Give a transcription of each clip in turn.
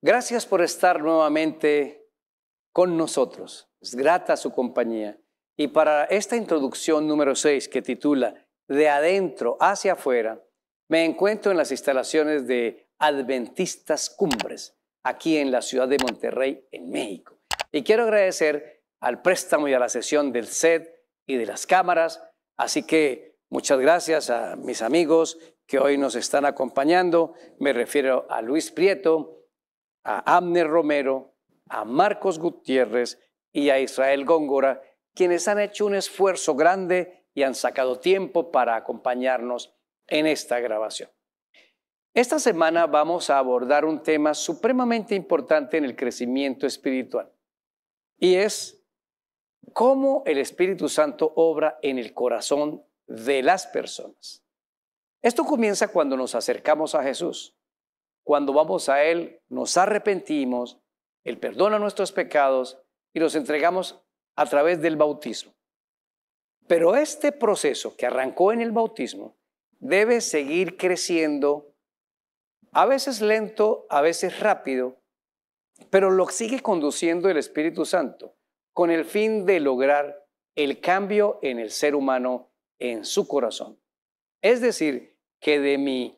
Gracias por estar nuevamente con nosotros. Es grata su compañía. Y para esta introducción número 6 que titula De adentro hacia afuera, me encuentro en las instalaciones de Adventistas Cumbres, aquí en la ciudad de Monterrey, en México. Y quiero agradecer al préstamo y a la sesión del set y de las cámaras. Así que muchas gracias a mis amigos que hoy nos están acompañando. Me refiero a Luis Prieto, a Amner Romero, a Marcos Gutiérrez y a Israel Góngora, quienes han hecho un esfuerzo grande y han sacado tiempo para acompañarnos en esta grabación. Esta semana vamos a abordar un tema supremamente importante en el crecimiento espiritual y es cómo el Espíritu Santo obra en el corazón de las personas. Esto comienza cuando nos acercamos a Jesús. Cuando vamos a Él, nos arrepentimos, Él perdona nuestros pecados y los entregamos a través del bautismo. Pero este proceso que arrancó en el bautismo debe seguir creciendo, a veces lento, a veces rápido, pero lo sigue conduciendo el Espíritu Santo con el fin de lograr el cambio en el ser humano, en su corazón. Es decir, que de mi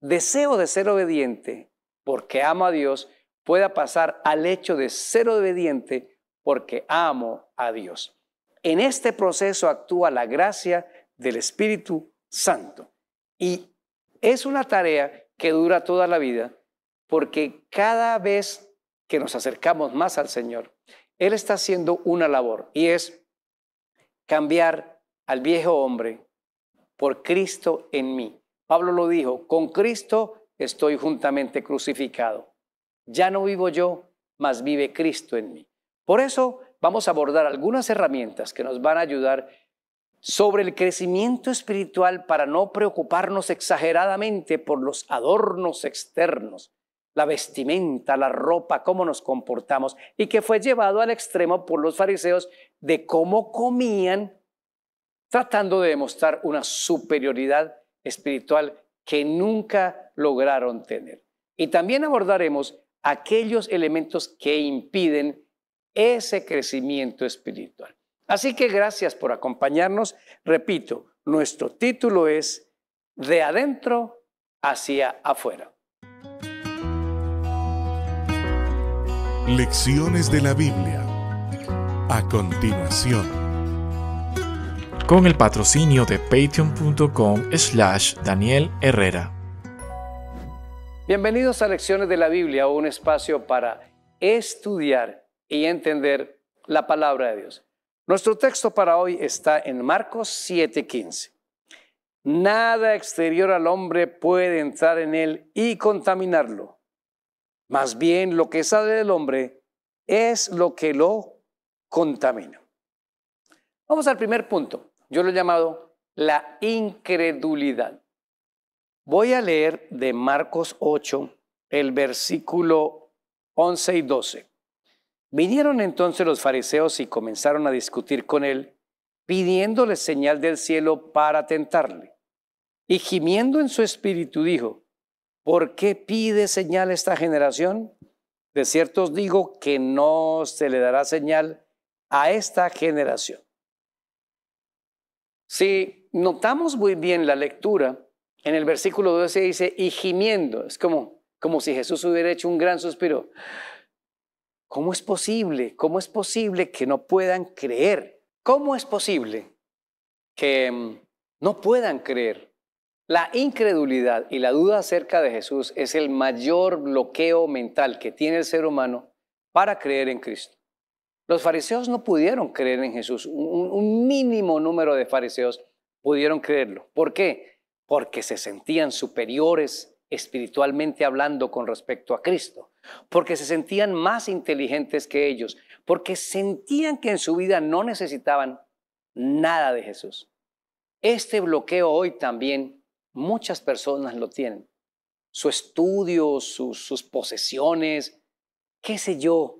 deseo de ser obediente porque amo a Dios pueda pasar al hecho de ser obediente porque amo a Dios. En este proceso actúa la gracia del Espíritu Santo. Y es una tarea que dura toda la vida porque cada vez que nos acercamos más al Señor, Él está haciendo una labor y es cambiar al viejo hombre por Cristo en mí. Pablo lo dijo, con Cristo estoy juntamente crucificado. Ya no vivo yo, mas vive Cristo en mí. Por eso vamos a abordar algunas herramientas que nos van a ayudar sobre el crecimiento espiritual para no preocuparnos exageradamente por los adornos externos, la vestimenta, la ropa, cómo nos comportamos, y que fue llevado al extremo por los fariseos de cómo comían, tratando de demostrar una superioridad espiritual que nunca lograron tener. Y también abordaremos aquellos elementos que impiden ese crecimiento espiritual. Así que gracias por acompañarnos. Repito, nuestro título es De adentro hacia afuera. Lecciones de la Biblia. A continuación con el patrocinio de patreon.com slash Daniel Herrera. Bienvenidos a Lecciones de la Biblia, un espacio para estudiar y entender la palabra de Dios. Nuestro texto para hoy está en Marcos 7:15. Nada exterior al hombre puede entrar en él y contaminarlo. Más bien lo que sale del hombre es lo que lo contamina. Vamos al primer punto. Yo lo he llamado la incredulidad. Voy a leer de Marcos 8 el versículo 11 y 12. Vinieron entonces los fariseos y comenzaron a discutir con él, pidiéndole señal del cielo para tentarle. Y gimiendo en su espíritu dijo, ¿por qué pide señal esta generación? De cierto os digo que no se le dará señal a esta generación. Si notamos muy bien la lectura, en el versículo 12 dice, y gimiendo, es como, como si Jesús hubiera hecho un gran suspiro. ¿Cómo es posible? ¿Cómo es posible que no puedan creer? ¿Cómo es posible que mm, no puedan creer? La incredulidad y la duda acerca de Jesús es el mayor bloqueo mental que tiene el ser humano para creer en Cristo. Los fariseos no pudieron creer en Jesús. Un, mínimo número de fariseos pudieron creerlo. ¿Por qué? Porque se sentían superiores espiritualmente hablando con respecto a Cristo, porque se sentían más inteligentes que ellos, porque sentían que en su vida no necesitaban nada de Jesús. Este bloqueo hoy también muchas personas lo tienen. Su estudio, sus posesiones, qué sé yo,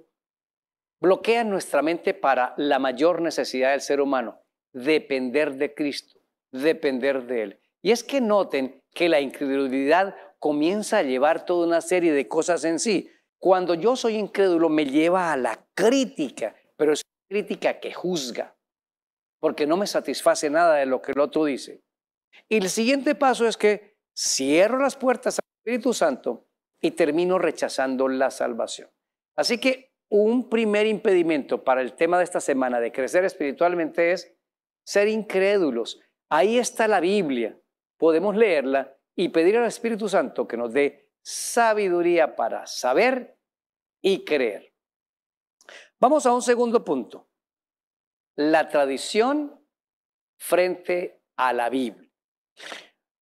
bloquean nuestra mente para la mayor necesidad del ser humano, depender de Cristo, depender de Él. Y es que noten que la incredulidad comienza a llevar toda una serie de cosas en sí. Cuando yo soy incrédulo me lleva a la crítica, pero es crítica que juzga, porque no me satisface nada de lo que el otro dice. Y el siguiente paso es que cierro las puertas al Espíritu Santo y termino rechazando la salvación. Así que un primer impedimento para el tema de esta semana de crecer espiritualmente es ser incrédulos. Ahí está la Biblia. Podemos leerla y pedir al Espíritu Santo que nos dé sabiduría para saber y creer. Vamos a un segundo punto. La tradición frente a la Biblia.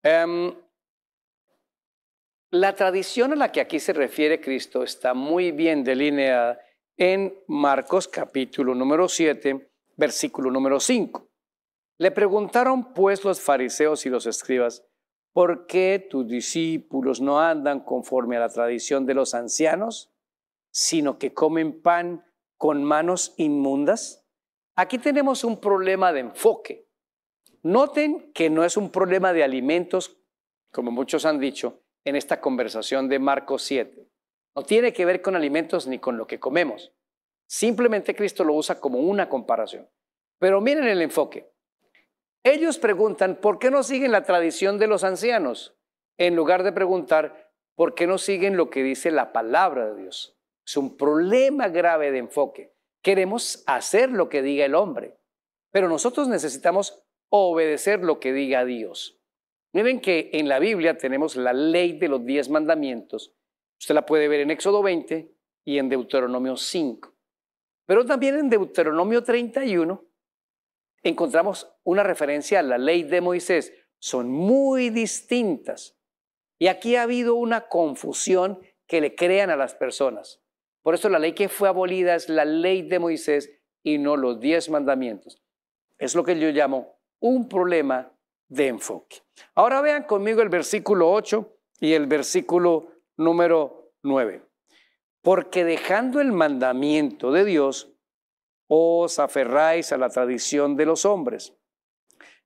Em, la tradición a la que aquí se refiere Cristo está muy bien delineada en Marcos capítulo número 7, versículo número 5. Le preguntaron pues los fariseos y los escribas, ¿por qué tus discípulos no andan conforme a la tradición de los ancianos, sino que comen pan con manos inmundas? Aquí tenemos un problema de enfoque. Noten que no es un problema de alimentos, como muchos han dicho en esta conversación de Marcos 7. No tiene que ver con alimentos ni con lo que comemos. Simplemente Cristo lo usa como una comparación. Pero miren el enfoque. Ellos preguntan, ¿por qué no siguen la tradición de los ancianos? En lugar de preguntar, ¿por qué no siguen lo que dice la palabra de Dios? Es un problema grave de enfoque. Queremos hacer lo que diga el hombre, pero nosotros necesitamos obedecer lo que diga Dios. Miren que en la Biblia tenemos la ley de los diez mandamientos Usted la puede ver en Éxodo 20 y en Deuteronomio 5. Pero también en Deuteronomio 31 encontramos una referencia a la ley de Moisés. Son muy distintas. Y aquí ha habido una confusión que le crean a las personas. Por eso la ley que fue abolida es la ley de Moisés y no los diez mandamientos. Es lo que yo llamo un problema de enfoque. Ahora vean conmigo el versículo 8 y el versículo número 9. Porque dejando el mandamiento de Dios, os aferráis a la tradición de los hombres,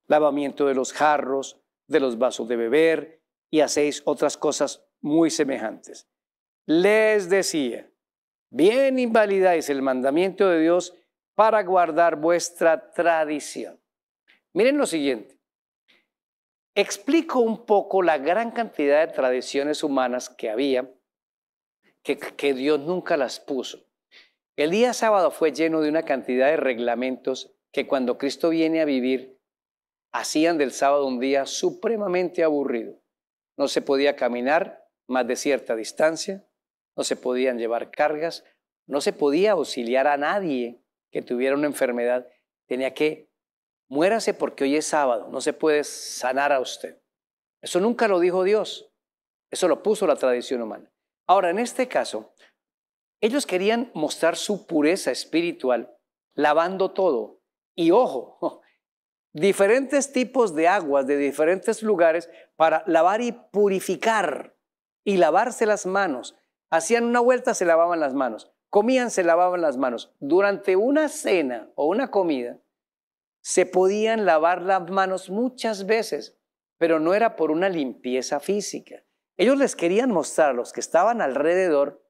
lavamiento de los jarros, de los vasos de beber, y hacéis otras cosas muy semejantes. Les decía, bien invalidáis el mandamiento de Dios para guardar vuestra tradición. Miren lo siguiente, explico un poco la gran cantidad de tradiciones humanas que había, que, Dios nunca las puso. El día sábado fue lleno de una cantidad de reglamentos que cuando Cristo viene a vivir, hacían del sábado un día supremamente aburrido. No se podía caminar más de cierta distancia, no se podían llevar cargas, no se podía auxiliar a nadie que tuviera una enfermedad, tenía que muérase porque hoy es sábado, no se puede sanar a usted. Eso nunca lo dijo Dios, eso lo puso la tradición humana. Ahora, en este caso, ellos querían mostrar su pureza espiritual lavando todo. Y ojo, diferentes tipos de aguas de diferentes lugares para lavar y purificar y lavarse las manos. Hacían una vuelta, se lavaban las manos. Comían, se lavaban las manos. Durante una cena o una comida, se podían lavar las manos muchas veces, pero no era por una limpieza física. Ellos les querían mostrar a los que estaban alrededor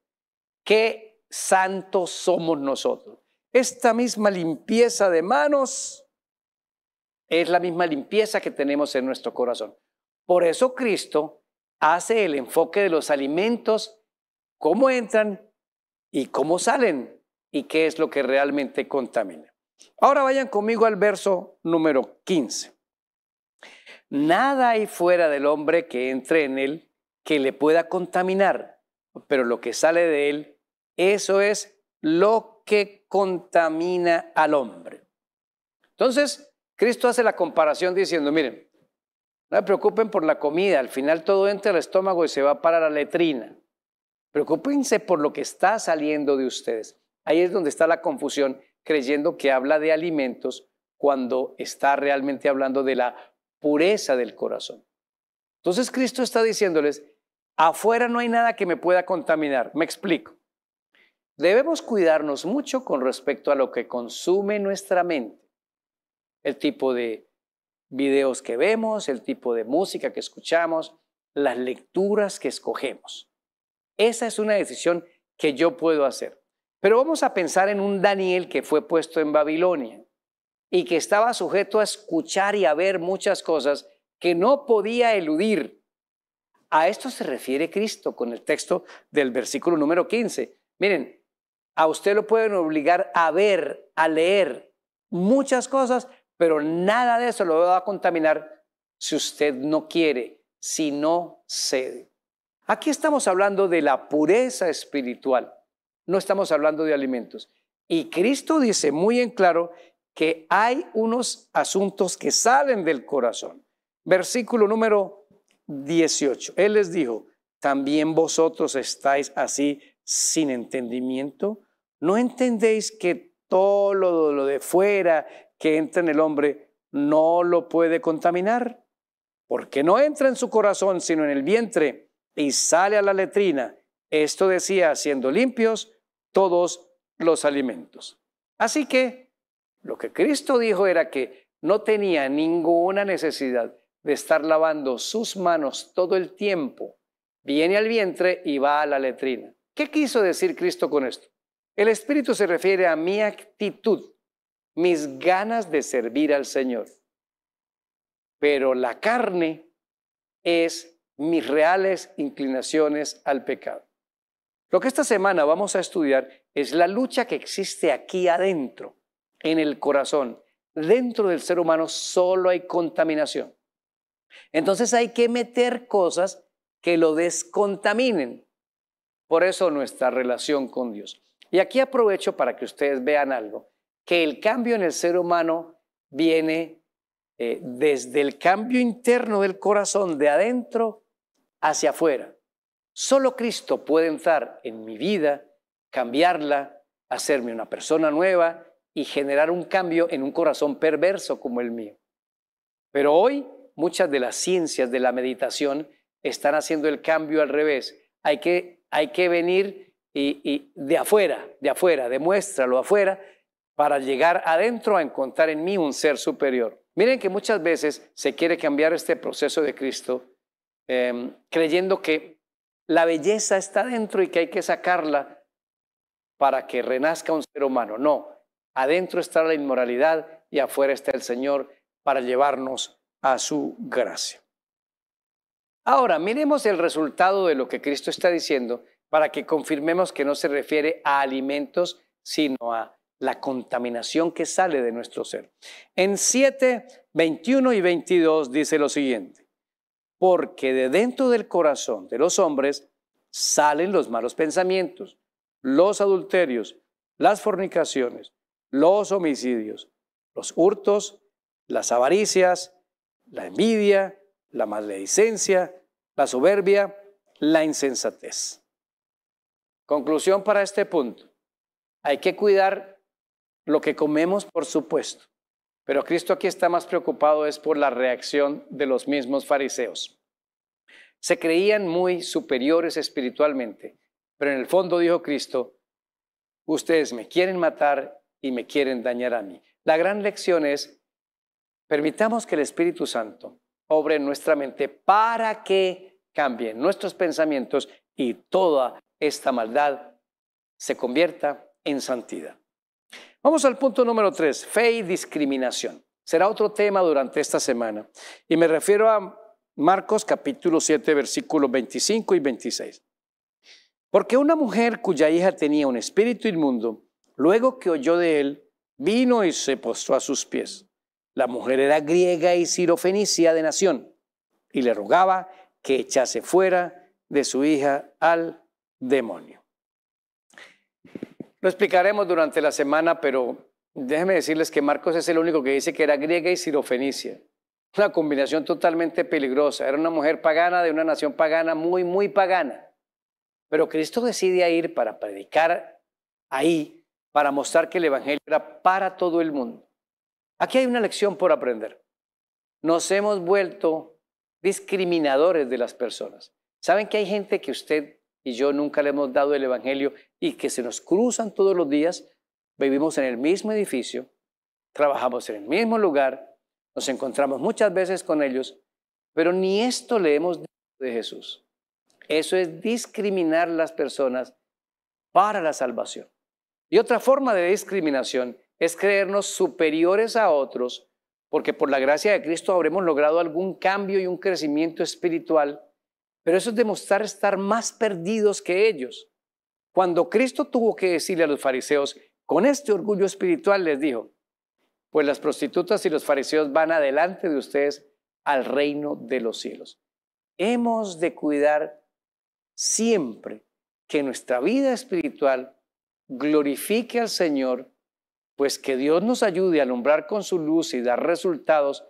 qué santos somos nosotros. Esta misma limpieza de manos es la misma limpieza que tenemos en nuestro corazón. Por eso Cristo hace el enfoque de los alimentos, cómo entran y cómo salen y qué es lo que realmente contamina. Ahora vayan conmigo al verso número 15. Nada hay fuera del hombre que entre en él que le pueda contaminar, pero lo que sale de él, eso es lo que contamina al hombre. Entonces, Cristo hace la comparación diciendo, miren, no se preocupen por la comida, al final todo entra al estómago y se va para la letrina. Preocúpense por lo que está saliendo de ustedes. Ahí es donde está la confusión creyendo que habla de alimentos cuando está realmente hablando de la pureza del corazón. Entonces Cristo está diciéndoles, afuera no hay nada que me pueda contaminar. Me explico. Debemos cuidarnos mucho con respecto a lo que consume nuestra mente. El tipo de videos que vemos, el tipo de música que escuchamos, las lecturas que escogemos. Esa es una decisión que yo puedo hacer. Pero vamos a pensar en un Daniel que fue puesto en Babilonia y que estaba sujeto a escuchar y a ver muchas cosas que no podía eludir. A esto se refiere Cristo con el texto del versículo número 15. Miren, a usted lo pueden obligar a ver, a leer muchas cosas, pero nada de eso lo va a contaminar si usted no quiere, si no cede. Aquí estamos hablando de la pureza espiritual no estamos hablando de alimentos. Y Cristo dice muy en claro que hay unos asuntos que salen del corazón. Versículo número 18. Él les dijo, también vosotros estáis así sin entendimiento. ¿No entendéis que todo lo, de fuera que entra en el hombre no lo puede contaminar? Porque no entra en su corazón, sino en el vientre y sale a la letrina esto decía, haciendo limpios todos los alimentos. Así que lo que Cristo dijo era que no tenía ninguna necesidad de estar lavando sus manos todo el tiempo. Viene al vientre y va a la letrina. ¿Qué quiso decir Cristo con esto? El Espíritu se refiere a mi actitud, mis ganas de servir al Señor. Pero la carne es mis reales inclinaciones al pecado. Lo que esta semana vamos a estudiar es la lucha que existe aquí adentro, en el corazón. Dentro del ser humano solo hay contaminación. Entonces hay que meter cosas que lo descontaminen. Por eso nuestra relación con Dios. Y aquí aprovecho para que ustedes vean algo, que el cambio en el ser humano viene eh, desde el cambio interno del corazón, de adentro hacia afuera. Solo Cristo puede entrar en mi vida, cambiarla, hacerme una persona nueva y generar un cambio en un corazón perverso como el mío. Pero hoy muchas de las ciencias de la meditación están haciendo el cambio al revés. Hay que, hay que venir y, de afuera, de afuera, demuéstralo afuera para llegar adentro a encontrar en mí un ser superior. Miren que muchas veces se quiere cambiar este proceso de Cristo eh, creyendo que la belleza está dentro y que hay que sacarla para que renazca un ser humano. No, adentro está la inmoralidad y afuera está el Señor para llevarnos a su gracia. Ahora, miremos el resultado de lo que Cristo está diciendo para que confirmemos que no se refiere a alimentos, sino a la contaminación que sale de nuestro ser. En 7, 21 y 22 dice lo siguiente porque de dentro del corazón de los hombres salen los malos pensamientos, los adulterios, las fornicaciones, los homicidios, los hurtos, las avaricias, la envidia, la maledicencia, la soberbia, la insensatez. Conclusión para este punto. Hay que cuidar lo que comemos, por supuesto, pero Cristo aquí está más preocupado es por la reacción de los mismos fariseos. Se creían muy superiores espiritualmente, pero en el fondo dijo Cristo, ustedes me quieren matar y me quieren dañar a mí. La gran lección es, permitamos que el Espíritu Santo obre en nuestra mente para que cambien nuestros pensamientos y toda esta maldad se convierta en santidad. Vamos al punto número 3, fe y discriminación. Será otro tema durante esta semana. Y me refiero a Marcos capítulo 7, versículos 25 y 26. Porque una mujer cuya hija tenía un espíritu inmundo, luego que oyó de él, vino y se postró a sus pies. La mujer era griega y sirofenicia de nación, y le rogaba que echase fuera de su hija al demonio. Lo explicaremos durante la semana, pero déjenme decirles que Marcos es el único que dice que era griega y sirofenicia. Una combinación totalmente peligrosa. Era una mujer pagana de una nación pagana, muy, muy pagana. Pero Cristo decide ir para predicar ahí, para mostrar que el Evangelio era para todo el mundo. Aquí hay una lección por aprender. Nos hemos vuelto discriminadores de las personas. ¿Saben que hay gente que usted y yo nunca le hemos dado el Evangelio y que se nos cruzan todos los días, vivimos en el mismo edificio, trabajamos en el mismo lugar, nos encontramos muchas veces con ellos, pero ni esto le hemos dicho de Jesús. Eso es discriminar las personas para la salvación. Y otra forma de discriminación es creernos superiores a otros, porque por la gracia de Cristo habremos logrado algún cambio y un crecimiento espiritual pero eso es demostrar estar más perdidos que ellos. Cuando Cristo tuvo que decirle a los fariseos, con este orgullo espiritual les dijo, pues las prostitutas y los fariseos van adelante de ustedes al reino de los cielos. Hemos de cuidar siempre que nuestra vida espiritual glorifique al Señor, pues que Dios nos ayude a alumbrar con su luz y dar resultados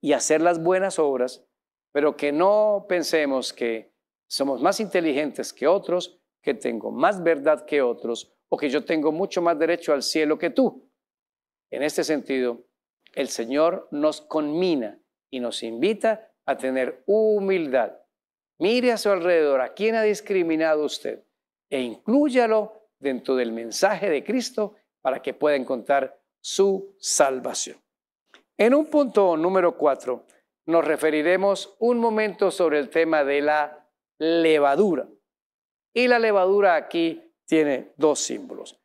y hacer las buenas obras pero que no pensemos que somos más inteligentes que otros, que tengo más verdad que otros o que yo tengo mucho más derecho al cielo que tú. En este sentido, el Señor nos conmina y nos invita a tener humildad. Mire a su alrededor a quién ha discriminado usted e inclúyalo dentro del mensaje de Cristo para que pueda encontrar su salvación. En un punto número cuatro, nos referiremos un momento sobre el tema de la levadura. Y la levadura aquí tiene dos símbolos.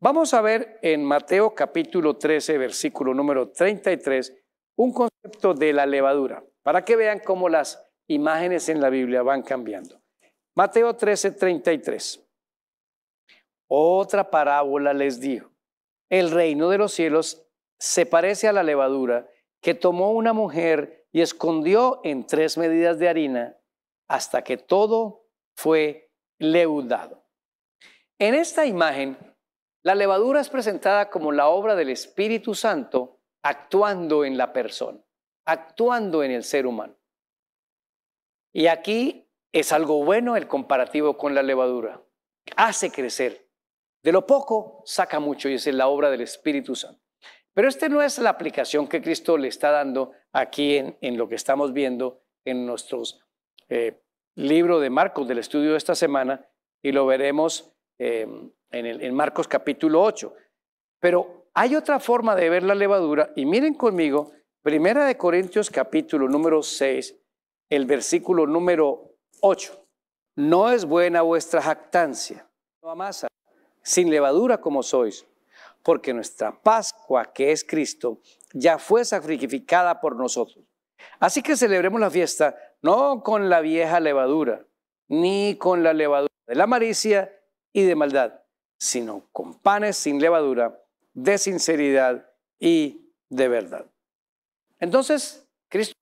Vamos a ver en Mateo capítulo 13, versículo número 33, un concepto de la levadura, para que vean cómo las imágenes en la Biblia van cambiando. Mateo 13, 33. Otra parábola les dijo, el reino de los cielos se parece a la levadura que tomó una mujer y escondió en tres medidas de harina hasta que todo fue leudado. En esta imagen, la levadura es presentada como la obra del Espíritu Santo actuando en la persona, actuando en el ser humano. Y aquí es algo bueno el comparativo con la levadura. Hace crecer. De lo poco saca mucho y es la obra del Espíritu Santo. Pero esta no es la aplicación que Cristo le está dando aquí en, lo que estamos viendo en nuestro eh, libro de Marcos del estudio de esta semana y lo veremos em, en, en Marcos capítulo 8. Pero hay otra forma de ver la levadura y miren conmigo, Primera de Corintios capítulo número 6, el versículo número 8. No es buena vuestra jactancia, no amasa, sin levadura como sois, porque nuestra Pascua, que es Cristo, ya fue sacrificada por nosotros. Así que celebremos la fiesta no con la vieja levadura, ni con la levadura de la malicia y de maldad, sino con panes sin levadura, de sinceridad y de verdad. Entonces, Cristo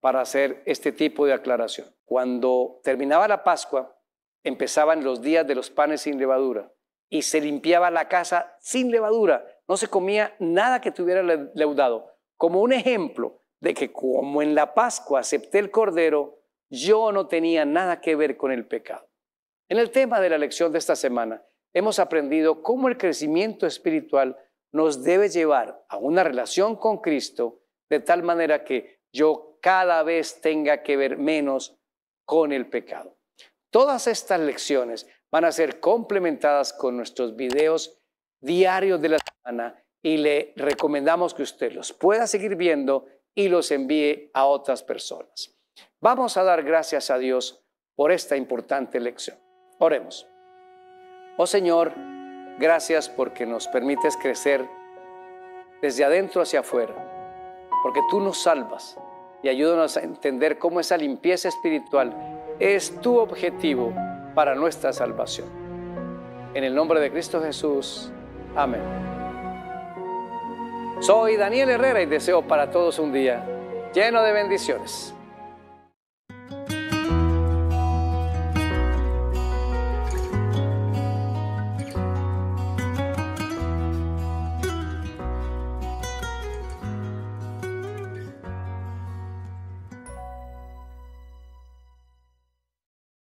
para hacer este tipo de aclaración. Cuando terminaba la Pascua, empezaban los días de los panes sin levadura y se limpiaba la casa sin levadura. No se comía nada que tuviera leudado. Como un ejemplo de que como en la Pascua acepté el Cordero, yo no tenía nada que ver con el pecado. En el tema de la lección de esta semana, hemos aprendido cómo el crecimiento espiritual nos debe llevar a una relación con Cristo de tal manera que yo cada vez tenga que ver menos con el pecado. Todas estas lecciones van a ser complementadas con nuestros videos diarios de la semana y le recomendamos que usted los pueda seguir viendo y los envíe a otras personas. Vamos a dar gracias a Dios por esta importante lección. Oremos. Oh Señor, gracias porque nos permites crecer desde adentro hacia afuera, porque tú nos salvas y ayúdanos a entender cómo esa limpieza espiritual es tu objetivo para nuestra salvación. En el nombre de Cristo Jesús. Amén. Soy Daniel Herrera y deseo para todos un día lleno de bendiciones.